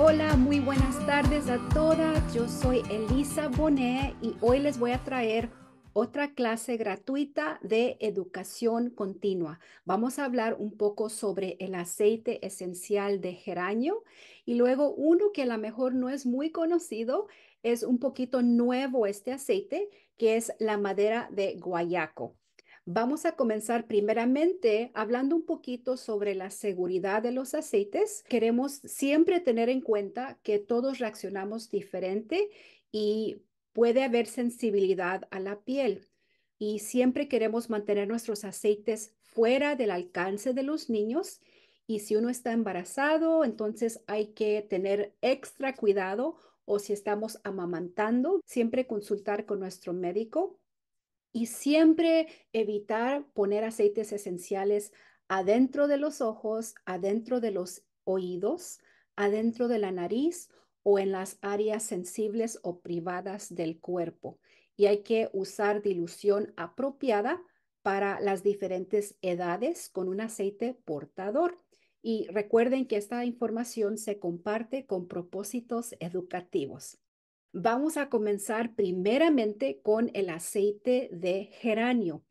Hola, muy buenas tardes a todas. Yo soy Elisa Bonet y hoy les voy a traer otra clase gratuita de educación continua. Vamos a hablar un poco sobre el aceite esencial de geranio y luego uno que a lo mejor no es muy conocido, es un poquito nuevo este aceite, que es la madera de guayaco. Vamos a comenzar primeramente hablando un poquito sobre la seguridad de los aceites. Queremos siempre tener en cuenta que todos reaccionamos diferente y puede haber sensibilidad a la piel. Y siempre queremos mantener nuestros aceites fuera del alcance de los niños. Y si uno está embarazado, entonces hay que tener extra cuidado o si estamos amamantando, siempre consultar con nuestro médico y siempre evitar poner aceites esenciales adentro de los ojos, adentro de los oídos, adentro de la nariz o en las áreas sensibles o privadas del cuerpo. Y hay que usar dilución apropiada para las diferentes edades con un aceite portador. Y recuerden que esta información se comparte con propósitos educativos. Vamos a comenzar primeramente con el aceite de geranio.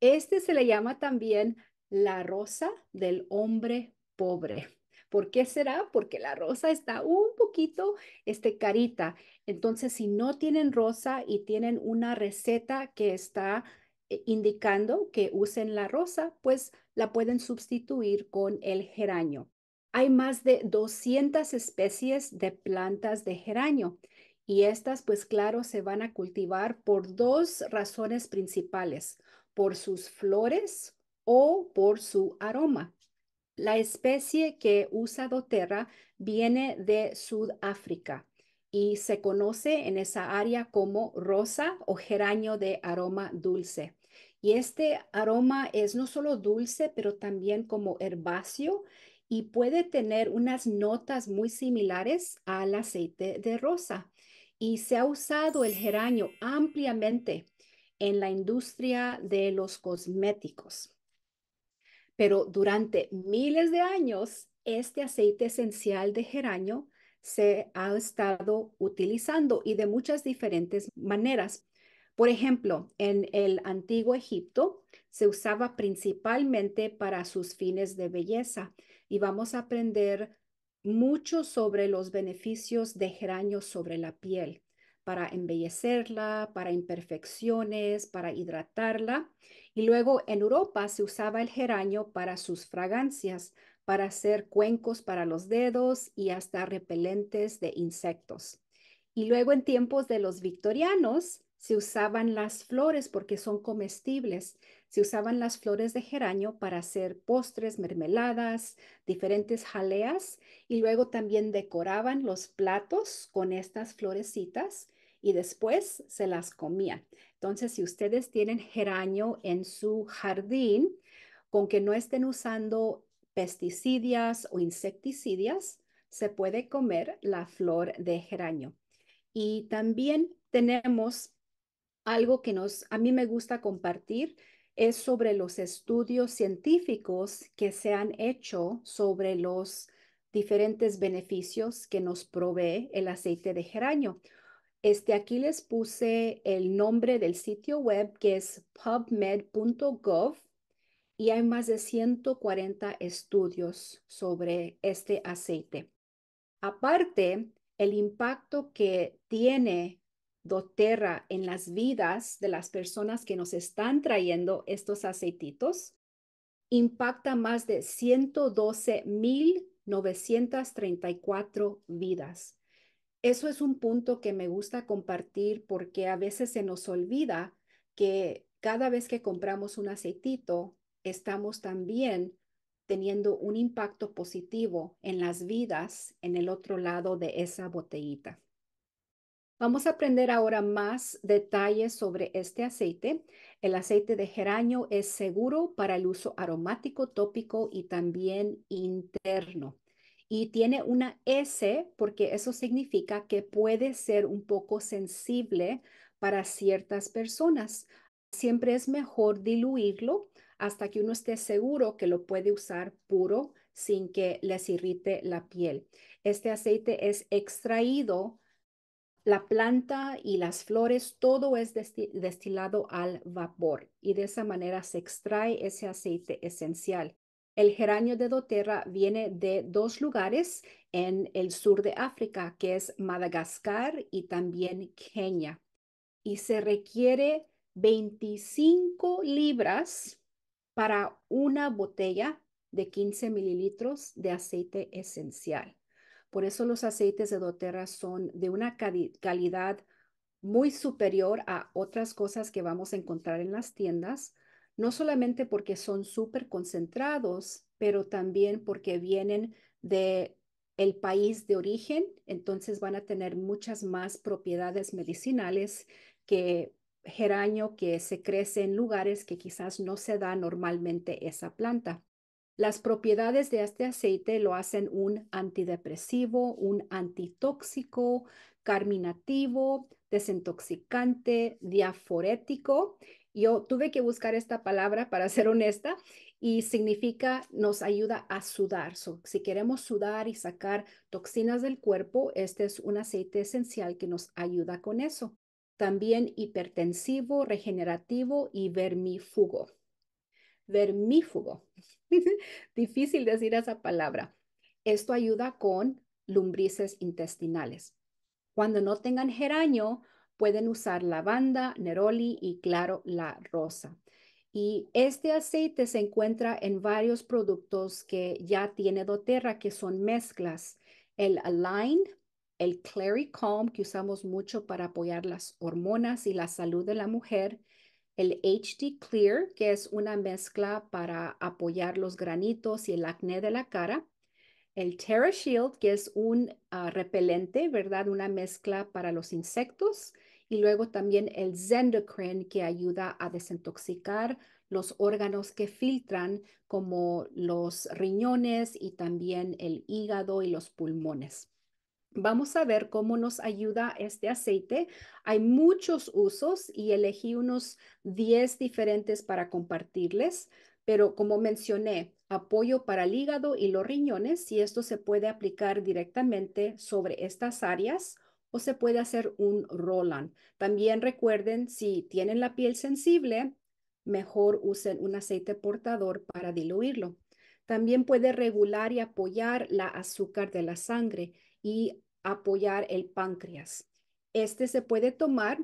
Este se le llama también la rosa del hombre pobre. ¿Por qué será? Porque la rosa está un poquito este, carita. Entonces, si no tienen rosa y tienen una receta que está eh, indicando que usen la rosa, pues la pueden sustituir con el geranio. Hay más de 200 especies de plantas de geranio. Y estas, pues claro, se van a cultivar por dos razones principales, por sus flores o por su aroma. La especie que usa doTERRA viene de Sudáfrica y se conoce en esa área como rosa o geranio de aroma dulce. Y este aroma es no solo dulce, pero también como herbáceo y puede tener unas notas muy similares al aceite de rosa y se ha usado el geranio ampliamente en la industria de los cosméticos. Pero durante miles de años, este aceite esencial de geranio se ha estado utilizando y de muchas diferentes maneras. Por ejemplo, en el antiguo Egipto se usaba principalmente para sus fines de belleza y vamos a aprender mucho sobre los beneficios de geranio sobre la piel, para embellecerla, para imperfecciones, para hidratarla. Y luego en Europa se usaba el geranio para sus fragancias, para hacer cuencos para los dedos y hasta repelentes de insectos. Y luego en tiempos de los victorianos se usaban las flores porque son comestibles se usaban las flores de geranio para hacer postres, mermeladas, diferentes jaleas y luego también decoraban los platos con estas florecitas y después se las comían. Entonces, si ustedes tienen geranio en su jardín, con que no estén usando pesticidas o insecticidas, se puede comer la flor de geranio. Y también tenemos algo que nos, a mí me gusta compartir, es sobre los estudios científicos que se han hecho sobre los diferentes beneficios que nos provee el aceite de geranio. Este, aquí les puse el nombre del sitio web que es pubmed.gov y hay más de 140 estudios sobre este aceite. Aparte, el impacto que tiene doTERRA en las vidas de las personas que nos están trayendo estos aceititos impacta más de 112.934 vidas. Eso es un punto que me gusta compartir porque a veces se nos olvida que cada vez que compramos un aceitito, estamos también teniendo un impacto positivo en las vidas en el otro lado de esa botellita. Vamos a aprender ahora más detalles sobre este aceite. El aceite de geranio es seguro para el uso aromático, tópico y también interno. Y tiene una S porque eso significa que puede ser un poco sensible para ciertas personas. Siempre es mejor diluirlo hasta que uno esté seguro que lo puede usar puro sin que les irrite la piel. Este aceite es extraído la planta y las flores, todo es destilado al vapor y de esa manera se extrae ese aceite esencial. El geranio de doTERRA viene de dos lugares en el sur de África, que es Madagascar y también Kenia. Y se requiere 25 libras para una botella de 15 mililitros de aceite esencial. Por eso los aceites de doTERRA son de una calidad muy superior a otras cosas que vamos a encontrar en las tiendas, no solamente porque son súper concentrados, pero también porque vienen de el país de origen, entonces van a tener muchas más propiedades medicinales que geranio que se crece en lugares que quizás no se da normalmente esa planta. Las propiedades de este aceite lo hacen un antidepresivo, un antitóxico, carminativo, desintoxicante, diaforético. Yo tuve que buscar esta palabra para ser honesta y significa nos ayuda a sudar. si queremos sudar y sacar toxinas del cuerpo, este es un aceite esencial que nos ayuda con eso. También hipertensivo, regenerativo y vermífugo. Vermífugo. Difícil decir esa palabra. Esto ayuda con lumbrices intestinales. Cuando no tengan geranio, pueden usar lavanda, neroli y claro, la rosa. Y este aceite se encuentra en varios productos que ya tiene doTERRA, que son mezclas. El Align, el Clary Calm, que usamos mucho para apoyar las hormonas y la salud de la mujer, el HD Clear, que es una mezcla para apoyar los granitos y el acné de la cara, el Terra Shield, que es un ah, repelente, ¿verdad? Una mezcla para los insectos, y luego también el Zendocrine, que ayuda a desintoxicar los órganos que filtran, como los riñones y también el hígado y los pulmones. Vamos a ver cómo nos ayuda este aceite. Hay muchos usos y elegí unos 10 diferentes para compartirles, pero como mencioné, apoyo para el hígado y los riñones y esto se puede aplicar directamente sobre estas áreas o se puede hacer un roll-on. También recuerden, si tienen la piel sensible, mejor usen un aceite portador para diluirlo. También puede regular y apoyar la azúcar de la sangre y apoyar el páncreas. Este se puede tomar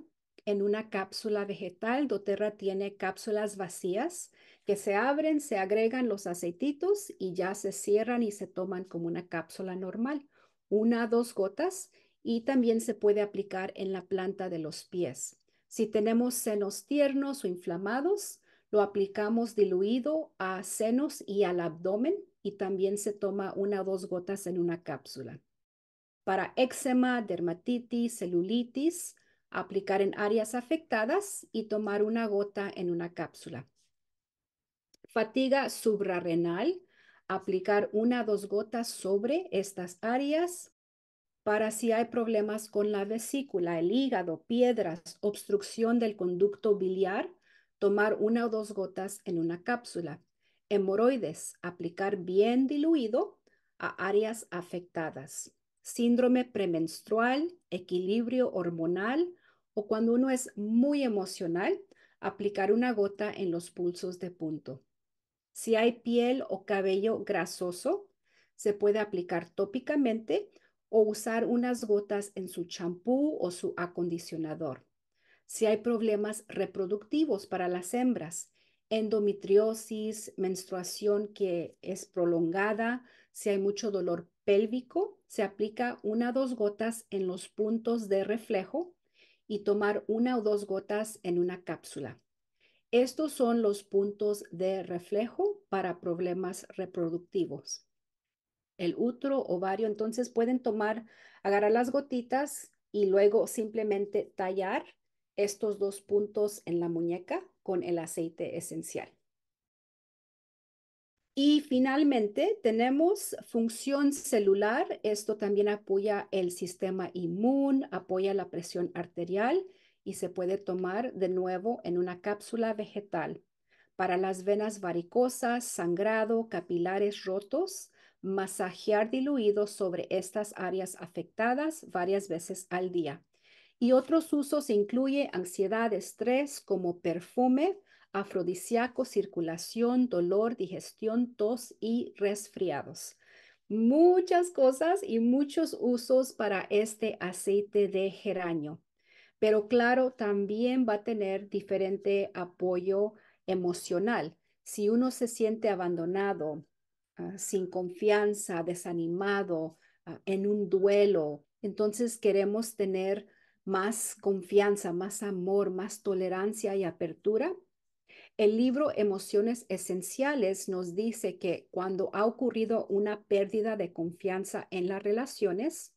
en una cápsula vegetal. doTERRA tiene cápsulas vacías que se abren, se agregan los aceititos y ya se cierran y se toman como una cápsula normal, una a dos gotas y también se puede aplicar en la planta de los pies. Si tenemos senos tiernos o inflamados, lo aplicamos diluido a senos y al abdomen y también se toma una o dos gotas en una cápsula. Para eczema, dermatitis, celulitis, aplicar en áreas afectadas y tomar una gota en una cápsula. Fatiga suprarrenal, aplicar una o dos gotas sobre estas áreas para si hay problemas con la vesícula, el hígado, piedras, obstrucción del conducto biliar, tomar una o dos gotas en una cápsula. Hemoroides, aplicar bien diluido a áreas afectadas. Síndrome premenstrual, equilibrio hormonal o cuando uno es muy emocional, aplicar una gota en los pulsos de punto. Si hay piel o cabello grasoso, se puede aplicar tópicamente o usar unas gotas en su champú o su acondicionador si hay problemas reproductivos para las hembras, endometriosis, menstruación que es prolongada, si hay mucho dolor pélvico, se aplica una o dos gotas en los puntos de reflejo y tomar una o dos gotas en una cápsula. Estos son los puntos de reflejo para problemas reproductivos. El útero, ovario, entonces pueden tomar, agarrar las gotitas y luego simplemente tallar estos dos puntos en la muñeca con el aceite esencial. Y finalmente tenemos función celular. Esto también apoya el sistema inmune, apoya la presión arterial y se puede tomar de nuevo en una cápsula vegetal para las venas varicosas, sangrado, capilares rotos, masajear diluido sobre estas áreas afectadas varias veces al día y otros usos incluye ansiedad, estrés como perfume, afrodisíaco, circulación, dolor, digestión, tos y resfriados. Muchas cosas y muchos usos para este aceite de geranio. Pero claro, también va a tener diferente apoyo emocional. Si uno se siente abandonado, ah, sin confianza, desanimado, ah, en un duelo, entonces queremos tener más confianza, más amor, más tolerancia y apertura. El libro Emociones Esenciales nos dice que cuando ha ocurrido una pérdida de confianza en las relaciones,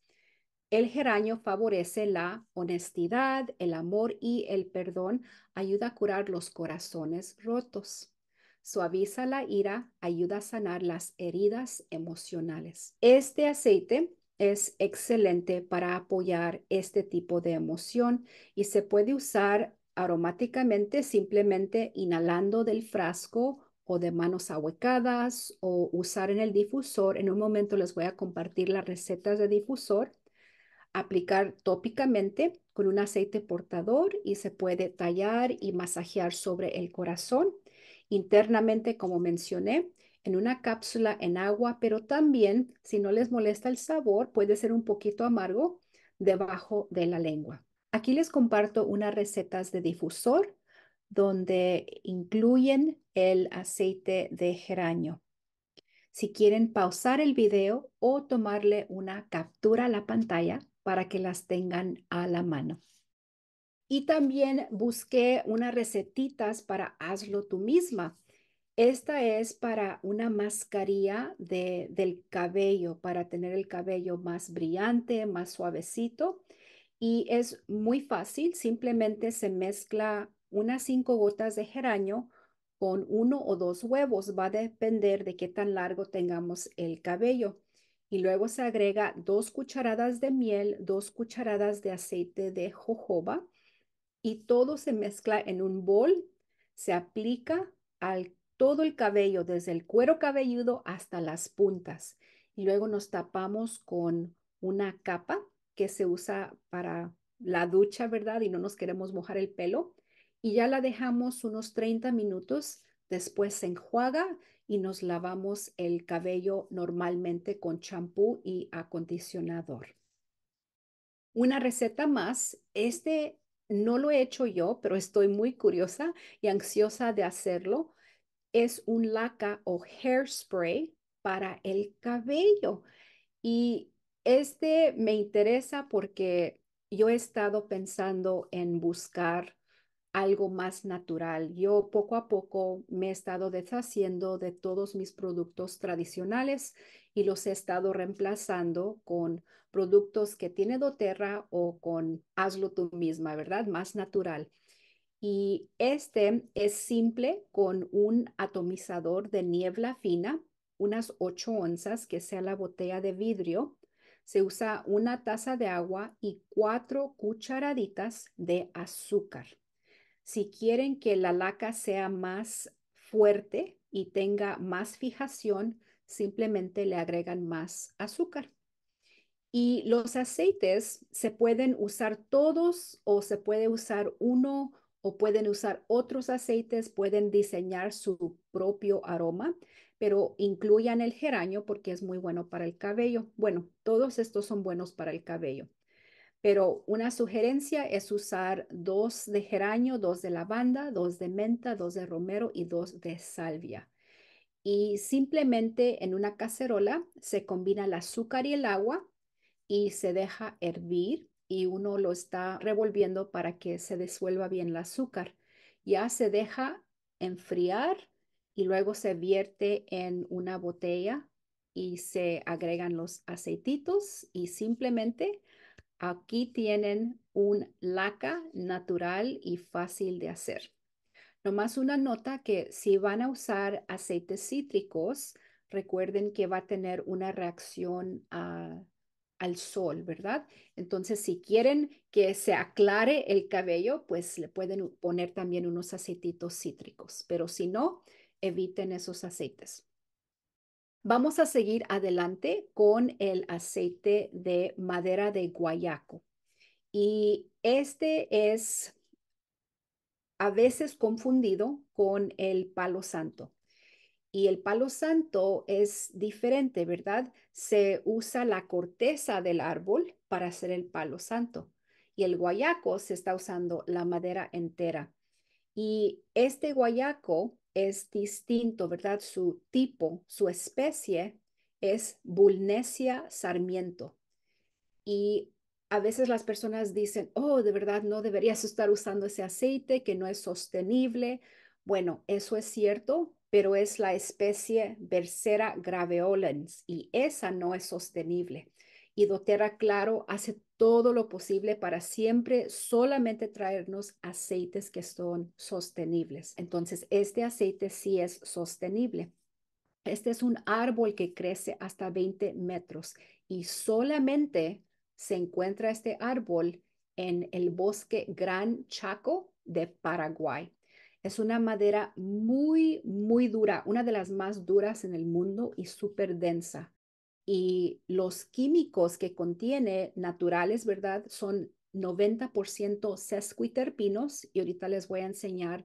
el geranio favorece la honestidad, el amor y el perdón, ayuda a curar los corazones rotos, suaviza la ira, ayuda a sanar las heridas emocionales. Este aceite es excelente para apoyar este tipo de emoción y se puede usar aromáticamente simplemente inhalando del frasco o de manos ahuecadas o usar en el difusor. En un momento les voy a compartir las recetas de difusor. Aplicar tópicamente con un aceite portador y se puede tallar y masajear sobre el corazón. Internamente, como mencioné, en una cápsula en agua, pero también, si no les molesta el sabor, puede ser un poquito amargo debajo de la lengua. Aquí les comparto unas recetas de difusor donde incluyen el aceite de geranio. Si quieren pausar el video o tomarle una captura a la pantalla para que las tengan a la mano. Y también busqué unas recetitas para hazlo tú misma esta es para una mascarilla del cabello, para tener el cabello más brillante, más suavecito. Y es muy fácil, simplemente se mezcla unas cinco gotas de geranio con uno o dos huevos, va a depender de qué tan largo tengamos el cabello. Y luego se agrega dos cucharadas de miel, dos cucharadas de aceite de jojoba y todo se mezcla en un bol, se aplica al todo el cabello, desde el cuero cabelludo hasta las puntas. Y luego nos tapamos con una capa que se usa para la ducha, ¿verdad? Y no nos queremos mojar el pelo. Y ya la dejamos unos 30 minutos. Después se enjuaga y nos lavamos el cabello normalmente con champú y acondicionador. Una receta más. Este no lo he hecho yo, pero estoy muy curiosa y ansiosa de hacerlo es un laca o hairspray para el cabello. Y este me interesa porque yo he estado pensando en buscar algo más natural. Yo poco a poco me he estado deshaciendo de todos mis productos tradicionales y los he estado reemplazando con productos que tiene doTERRA o con hazlo tú misma, ¿verdad? Más natural. Y este es simple con un atomizador de niebla fina, unas 8 onzas, que sea la botella de vidrio. Se usa una taza de agua y cuatro cucharaditas de azúcar. Si quieren que la laca sea más fuerte y tenga más fijación, simplemente le agregan más azúcar. Y los aceites se pueden usar todos o se puede usar uno o pueden usar otros aceites, pueden diseñar su propio aroma, pero incluyan el geranio porque es muy bueno para el cabello. Bueno, todos estos son buenos para el cabello. Pero una sugerencia es usar dos de geranio, dos de lavanda, dos de menta, dos de romero y dos de salvia. Y simplemente en una cacerola se combina el azúcar y el agua y se deja hervir y uno lo está revolviendo para que se disuelva bien el azúcar. Ya se deja enfriar y luego se vierte en una botella y se agregan los aceititos y simplemente aquí tienen un laca natural y fácil de hacer. Nomás una nota que si van a usar aceites cítricos, recuerden que va a tener una reacción a al sol, ¿verdad? Entonces, si quieren que se aclare el cabello, pues le pueden poner también unos aceititos cítricos, pero si no, eviten esos aceites. Vamos a seguir adelante con el aceite de madera de guayaco. Y este es a veces confundido con el palo santo. Y el palo santo es diferente, ¿verdad? Se usa la corteza del árbol para hacer el palo santo. Y el guayaco se está usando la madera entera. Y este guayaco es distinto, ¿verdad? Su tipo, su especie es Bulnesia sarmiento. Y a veces las personas dicen, oh, de verdad no deberías estar usando ese aceite, que no es sostenible. Bueno, eso es cierto, pero es la especie Bercera graveolens y esa no es sostenible. Y doTERRA Claro hace todo lo posible para siempre solamente traernos aceites que son sostenibles. Entonces, este aceite sí es sostenible. Este es un árbol que crece hasta 20 metros y solamente se encuentra este árbol en el bosque Gran Chaco de Paraguay. Es una madera muy, muy dura, una de las más duras en el mundo y súper densa. Y los químicos que contiene naturales, ¿verdad? Son 90% sesquiterpinos y ahorita les voy a enseñar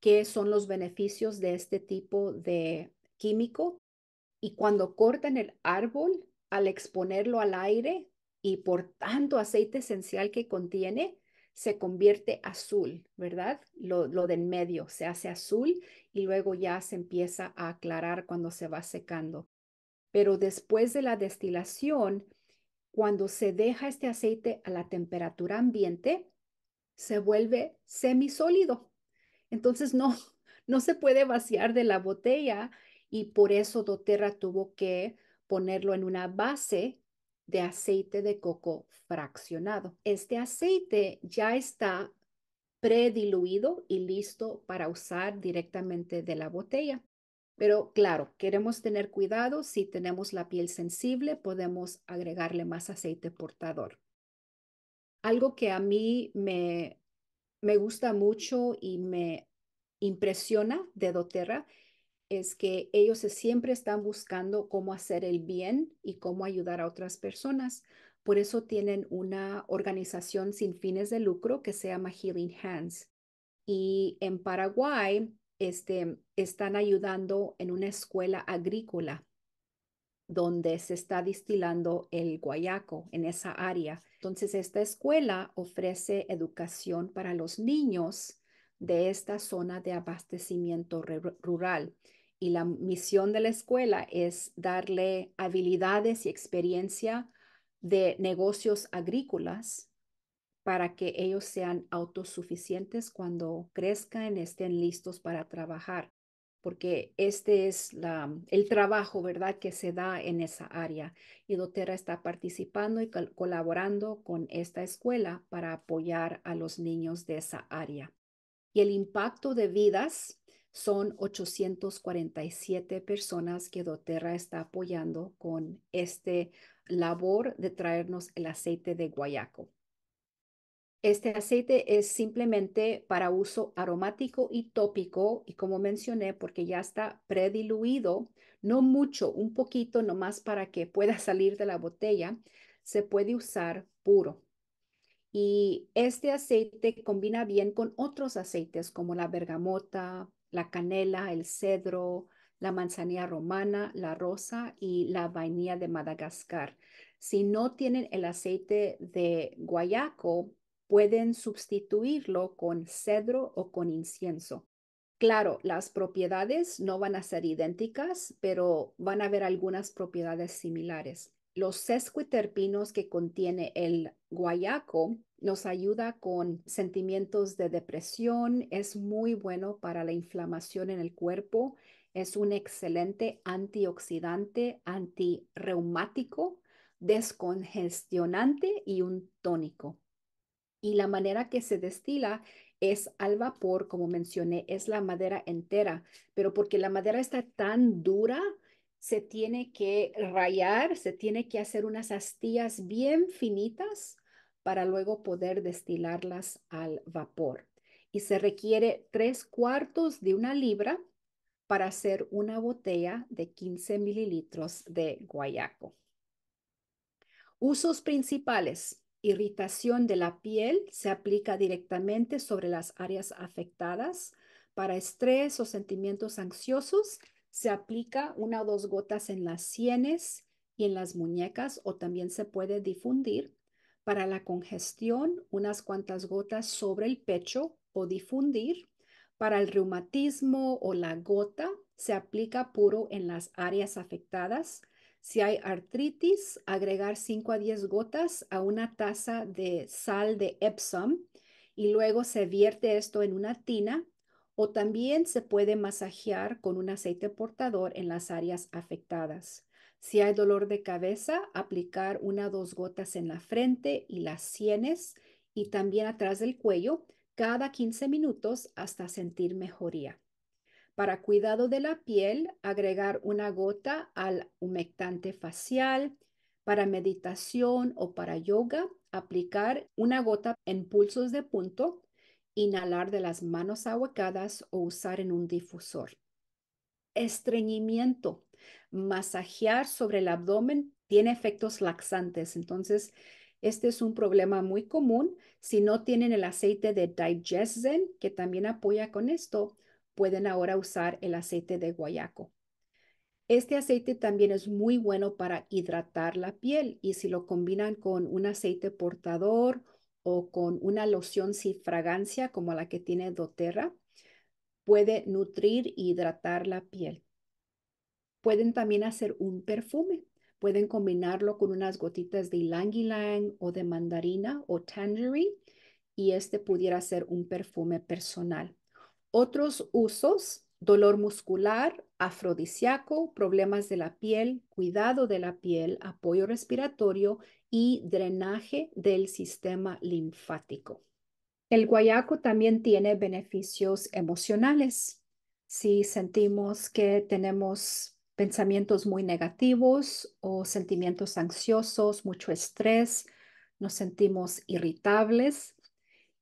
qué son los beneficios de este tipo de químico. Y cuando cortan el árbol, al exponerlo al aire y por tanto aceite esencial que contiene, se convierte azul, ¿verdad? Lo, de en medio se hace azul y luego ya se empieza a aclarar cuando se va secando. Pero después de la destilación, cuando se deja este aceite a la temperatura ambiente, se vuelve semisólido. Entonces no, no se puede vaciar de la botella y por eso doTERRA tuvo que ponerlo en una base de aceite de coco fraccionado. Este aceite ya está prediluido y listo para usar directamente de la botella. Pero claro, queremos tener cuidado. Si tenemos la piel sensible, podemos agregarle más aceite portador. Algo que a mí me, me gusta mucho y me impresiona de doTERRA es que ellos siempre están buscando cómo hacer el bien y cómo ayudar a otras personas. Por eso tienen una organización sin fines de lucro que se llama Healing Hands. Y en Paraguay este, están ayudando en una escuela agrícola donde se está distilando el guayaco en esa área. Entonces, esta escuela ofrece educación para los niños de esta zona de abastecimiento rural y la misión de la escuela es darle habilidades y experiencia de negocios agrícolas para que ellos sean autosuficientes cuando crezcan, estén listos para trabajar, porque este es la, el trabajo, ¿verdad?, que se da en esa área. Y doTERRA está participando y colaborando con esta escuela para apoyar a los niños de esa área. Y el impacto de vidas son 847 personas que doTERRA está apoyando con este labor de traernos el aceite de guayaco. Este aceite es simplemente para uso aromático y tópico y como mencioné, porque ya está prediluido, no mucho, un poquito nomás para que pueda salir de la botella, se puede usar puro. Y este aceite combina bien con otros aceites como la bergamota, la canela, el cedro, la manzanilla romana, la rosa y la vainilla de Madagascar. Si no tienen el aceite de guayaco, pueden sustituirlo con cedro o con incienso. Claro, las propiedades no van a ser idénticas, pero van a haber algunas propiedades similares. Los sesquiterpinos que contiene el guayaco nos ayuda con sentimientos de depresión, es muy bueno para la inflamación en el cuerpo, es un excelente antioxidante, antirreumático, descongestionante y un tónico. Y la manera que se destila es al vapor, como mencioné, es la madera entera, pero porque la madera está tan dura, se tiene que rayar, se tiene que hacer unas astillas bien finitas para luego poder destilarlas al vapor. Y se requiere tres cuartos de una libra para hacer una botella de 15 mililitros de guayaco. Usos principales. Irritación de la piel se aplica directamente sobre las áreas afectadas. Para estrés o sentimientos ansiosos se aplica una o dos gotas en las sienes y en las muñecas o también se puede difundir para la congestión, unas cuantas gotas sobre el pecho o difundir. Para el reumatismo o la gota, se aplica puro en las áreas afectadas. Si hay artritis, agregar 5 a 10 gotas a una taza de sal de Epsom y luego se vierte esto en una tina o también se puede masajear con un aceite portador en las áreas afectadas. Si hay dolor de cabeza, aplicar una o dos gotas en la frente y las sienes y también atrás del cuello cada 15 minutos hasta sentir mejoría. Para cuidado de la piel, agregar una gota al humectante facial. Para meditación o para yoga, aplicar una gota en pulsos de punto, inhalar de las manos ahuecadas o usar en un difusor. Estreñimiento masajear sobre el abdomen tiene efectos laxantes. Entonces, este es un problema muy común. Si no tienen el aceite de Digesten, que también apoya con esto, pueden ahora usar el aceite de guayaco. Este aceite también es muy bueno para hidratar la piel y si lo combinan con un aceite portador o con una loción sin fragancia como la que tiene doTERRA, puede nutrir e hidratar la piel. Pueden también hacer un perfume. Pueden combinarlo con unas gotitas de ylang o de mandarina o tangerine y este pudiera ser un perfume personal. Otros usos, dolor muscular, afrodisiaco, problemas de la piel, cuidado de la piel, apoyo respiratorio y drenaje del sistema linfático. El guayaco también tiene beneficios emocionales. Si sentimos que tenemos pensamientos muy negativos o sentimientos ansiosos, mucho estrés, nos sentimos irritables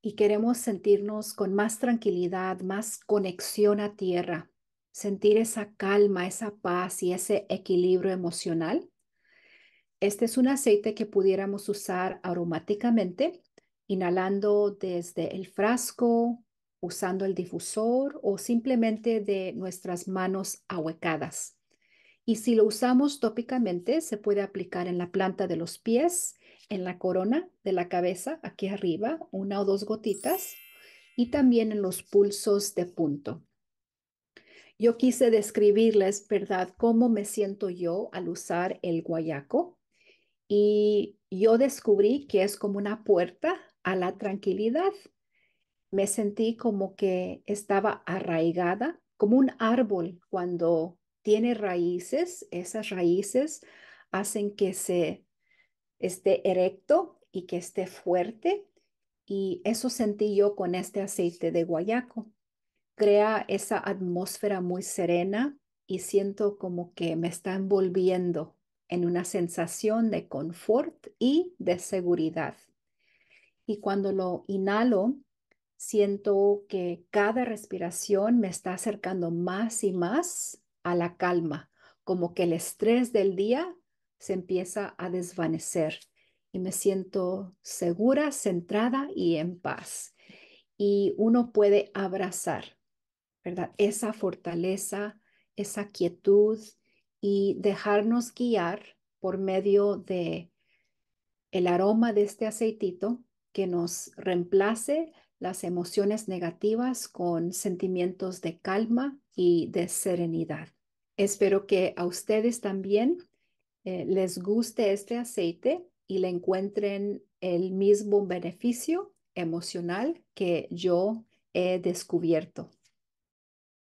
y queremos sentirnos con más tranquilidad, más conexión a tierra, sentir esa calma, esa paz y ese equilibrio emocional. Este es un aceite que pudiéramos usar aromáticamente, inhalando desde el frasco, usando el difusor o simplemente de nuestras manos ahuecadas. Y si lo usamos tópicamente, se puede aplicar en la planta de los pies, en la corona de la cabeza, aquí arriba, una o dos gotitas, y también en los pulsos de punto. Yo quise describirles, ¿verdad?, cómo me siento yo al usar el guayaco. Y yo descubrí que es como una puerta a la tranquilidad. Me sentí como que estaba arraigada, como un árbol cuando tiene raíces, esas raíces hacen que se esté erecto y que esté fuerte. Y eso sentí yo con este aceite de guayaco. Crea esa atmósfera muy serena y siento como que me está envolviendo en una sensación de confort y de seguridad. Y cuando lo inhalo, siento que cada respiración me está acercando más y más a la calma, como que el estrés del día se empieza a desvanecer y me siento segura, centrada y en paz. Y uno puede abrazar, ¿verdad? Esa fortaleza, esa quietud y dejarnos guiar por medio de el aroma de este aceitito que nos reemplace las emociones negativas con sentimientos de calma y de serenidad. Espero que a ustedes también eh, les guste este aceite y le encuentren el mismo beneficio emocional que yo he descubierto.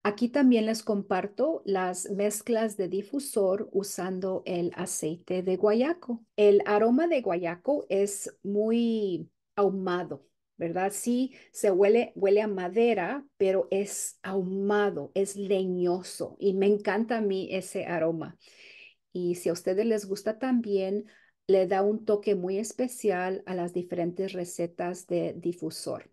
Aquí también les comparto las mezclas de difusor usando el aceite de guayaco. El aroma de guayaco es muy ahumado, ¿verdad? Sí, se huele, huele a madera, pero es ahumado, es leñoso y me encanta a mí ese aroma. Y si a ustedes les gusta también, le da un toque muy especial a las diferentes recetas de difusor.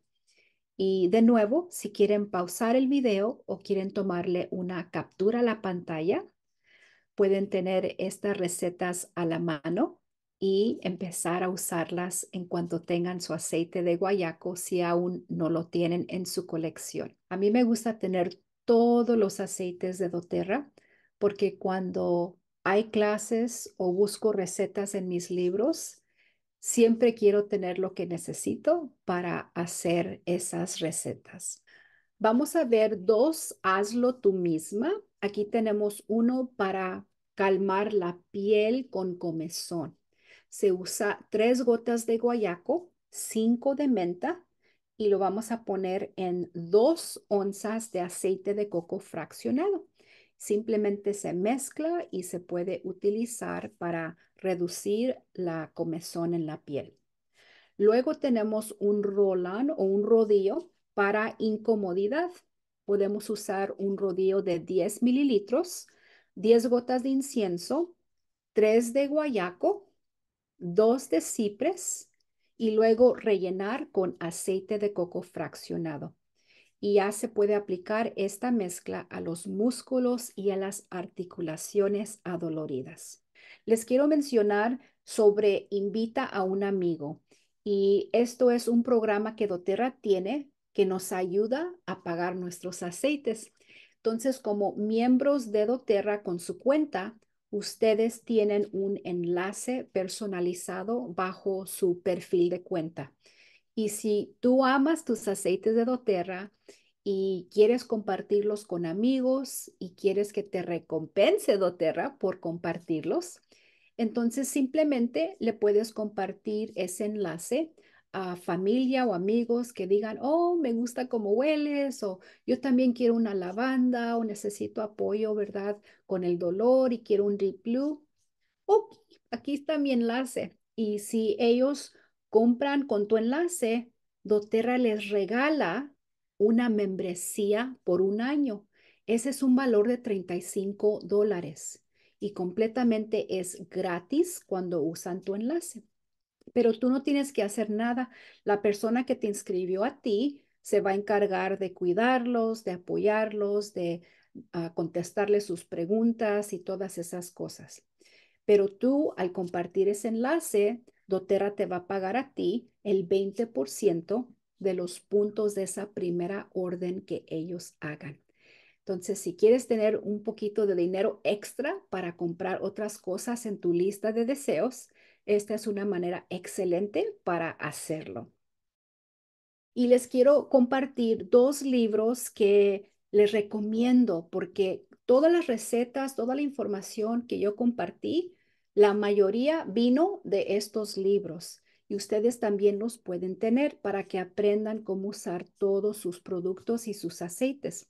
Y de nuevo, si quieren pausar el video o quieren tomarle una captura a la pantalla, pueden tener estas recetas a la mano y empezar a usarlas en cuanto tengan su aceite de guayaco si aún no lo tienen en su colección. A mí me gusta tener todos los aceites de doTERRA porque cuando hay clases o busco recetas en mis libros, siempre quiero tener lo que necesito para hacer esas recetas. Vamos a ver dos, hazlo tú misma. Aquí tenemos uno para calmar la piel con comezón se usa tres gotas de guayaco, cinco de menta y lo vamos a poner en dos onzas de aceite de coco fraccionado. Simplemente se mezcla y se puede utilizar para reducir la comezón en la piel. Luego tenemos un rolán o un rodillo para incomodidad. Podemos usar un rodillo de 10 mililitros, 10 gotas de incienso, 3 de guayaco, dos de cipres y luego rellenar con aceite de coco fraccionado. Y ya se puede aplicar esta mezcla a los músculos y a las articulaciones adoloridas. Les quiero mencionar sobre Invita a un amigo. Y esto es un programa que doTERRA tiene que nos ayuda a pagar nuestros aceites. Entonces, como miembros de doTERRA con su cuenta, ustedes tienen un enlace personalizado bajo su perfil de cuenta. Y si tú amas tus aceites de doTERRA y quieres compartirlos con amigos y quieres que te recompense doTERRA por compartirlos, entonces simplemente le puedes compartir ese enlace a familia o amigos que digan, oh, me gusta cómo hueles o yo también quiero una lavanda o necesito apoyo, ¿verdad? Con el dolor y quiero un deep blue. Ok, aquí está mi enlace. Y si ellos compran con tu enlace, doTERRA les regala una membresía por un año. Ese es un valor de 35 dólares y completamente es gratis cuando usan tu enlace pero tú no tienes que hacer nada. La persona que te inscribió a ti se va a encargar de cuidarlos, de apoyarlos, de ah, contestarles sus preguntas y todas esas cosas. Pero tú, al compartir ese enlace, doTERRA te va a pagar a ti el 20% de los puntos de esa primera orden que ellos hagan. Entonces, si quieres tener un poquito de dinero extra para comprar otras cosas en tu lista de deseos, esta es una manera excelente para hacerlo. Y les quiero compartir dos libros que les recomiendo porque todas las recetas, toda la información que yo compartí, la mayoría vino de estos libros y ustedes también los pueden tener para que aprendan cómo usar todos sus productos y sus aceites.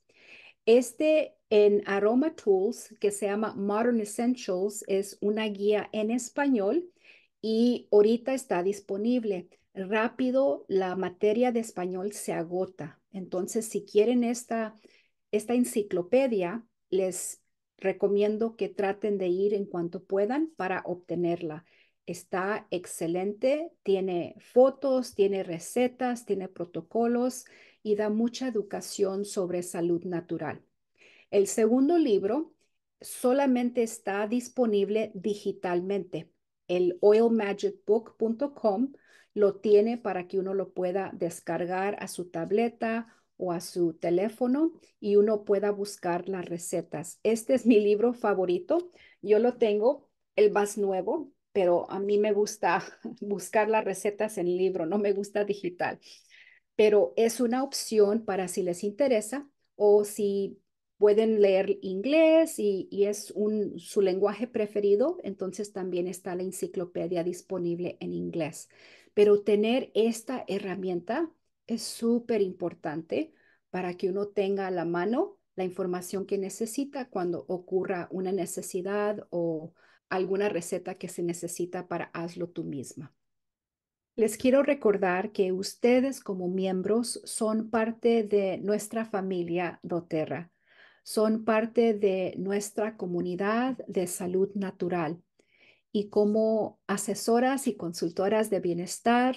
Este en Aroma Tools, que se llama Modern Essentials, es una guía en español y ahorita está disponible. Rápido, la materia de español se agota. Entonces, si quieren esta, esta enciclopedia, les recomiendo que traten de ir en cuanto puedan para obtenerla. Está excelente, tiene fotos, tiene recetas, tiene protocolos y da mucha educación sobre salud natural. El segundo libro solamente está disponible digitalmente el oilmagicbook.com lo tiene para que uno lo pueda descargar a su tableta o a su teléfono y uno pueda buscar las recetas. Este es mi libro favorito. Yo lo tengo, el más nuevo, pero a mí me gusta buscar las recetas en libro, no me gusta digital. Pero es una opción para si les interesa o si pueden leer inglés y, es su lenguaje preferido, entonces también está la enciclopedia disponible en inglés. Pero tener esta herramienta es súper importante para que uno tenga a la mano la información que necesita cuando ocurra una necesidad o alguna receta que se necesita para hazlo tú misma. Les quiero recordar que ustedes como miembros son parte de nuestra familia doTERRA son parte de nuestra comunidad de salud natural y como asesoras y consultoras de bienestar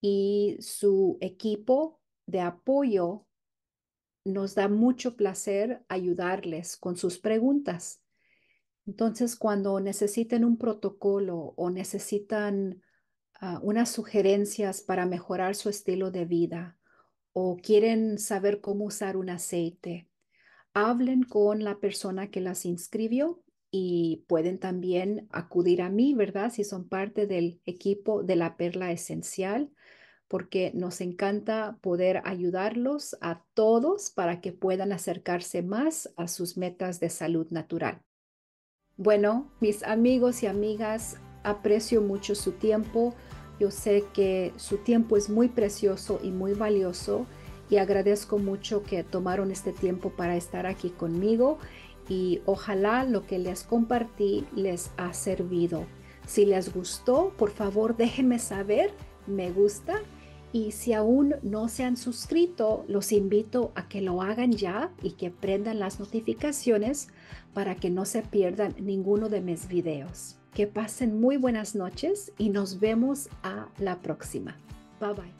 y su equipo de apoyo, nos da mucho placer ayudarles con sus preguntas. Entonces, cuando necesiten un protocolo o necesitan ah, unas sugerencias para mejorar su estilo de vida o quieren saber cómo usar un aceite hablen con la persona que las inscribió y pueden también acudir a mí, ¿verdad? Si son parte del equipo de la Perla Esencial, porque nos encanta poder ayudarlos a todos para que puedan acercarse más a sus metas de salud natural. Bueno, mis amigos y amigas, aprecio mucho su tiempo. Yo sé que su tiempo es muy precioso y muy valioso y agradezco mucho que tomaron este tiempo para estar aquí conmigo y ojalá lo que les compartí les ha servido. Si les gustó, por favor déjenme saber, me gusta y si aún no se han suscrito, los invito a que lo hagan ya y que prendan las notificaciones para que no se pierdan ninguno de mis videos. Que pasen muy buenas noches y nos vemos a la próxima. Bye bye.